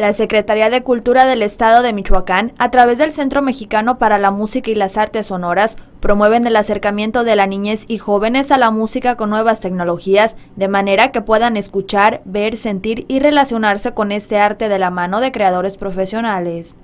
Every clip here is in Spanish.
La Secretaría de Cultura del Estado de Michoacán, a través del Centro Mexicano para la Música y las Artes Sonoras, promueven el acercamiento de la niñez y jóvenes a la música con nuevas tecnologías, de manera que puedan escuchar, ver, sentir y relacionarse con este arte de la mano de creadores profesionales.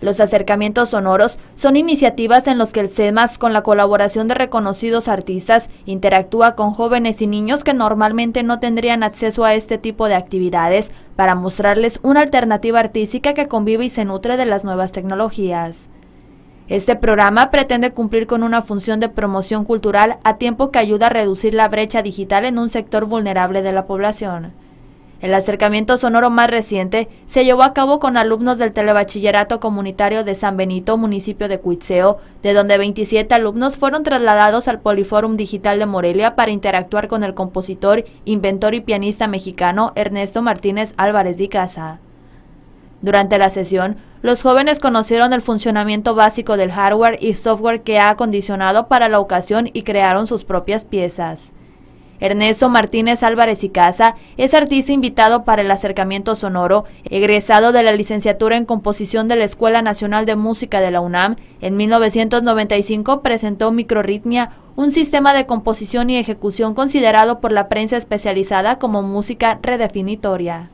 Los acercamientos sonoros son iniciativas en las que el CEMAS, con la colaboración de reconocidos artistas, interactúa con jóvenes y niños que normalmente no tendrían acceso a este tipo de actividades para mostrarles una alternativa artística que convive y se nutre de las nuevas tecnologías. Este programa pretende cumplir con una función de promoción cultural a tiempo que ayuda a reducir la brecha digital en un sector vulnerable de la población. El acercamiento sonoro más reciente se llevó a cabo con alumnos del Telebachillerato Comunitario de San Benito, municipio de Cuitzeo, de donde 27 alumnos fueron trasladados al Poliforum Digital de Morelia para interactuar con el compositor, inventor y pianista mexicano Ernesto Martínez Álvarez de Casa. Durante la sesión, los jóvenes conocieron el funcionamiento básico del hardware y software que ha acondicionado para la ocasión y crearon sus propias piezas. Ernesto Martínez Álvarez y Casa es artista invitado para el acercamiento sonoro, egresado de la licenciatura en composición de la Escuela Nacional de Música de la UNAM. En 1995 presentó Microrritmia, un sistema de composición y ejecución considerado por la prensa especializada como música redefinitoria.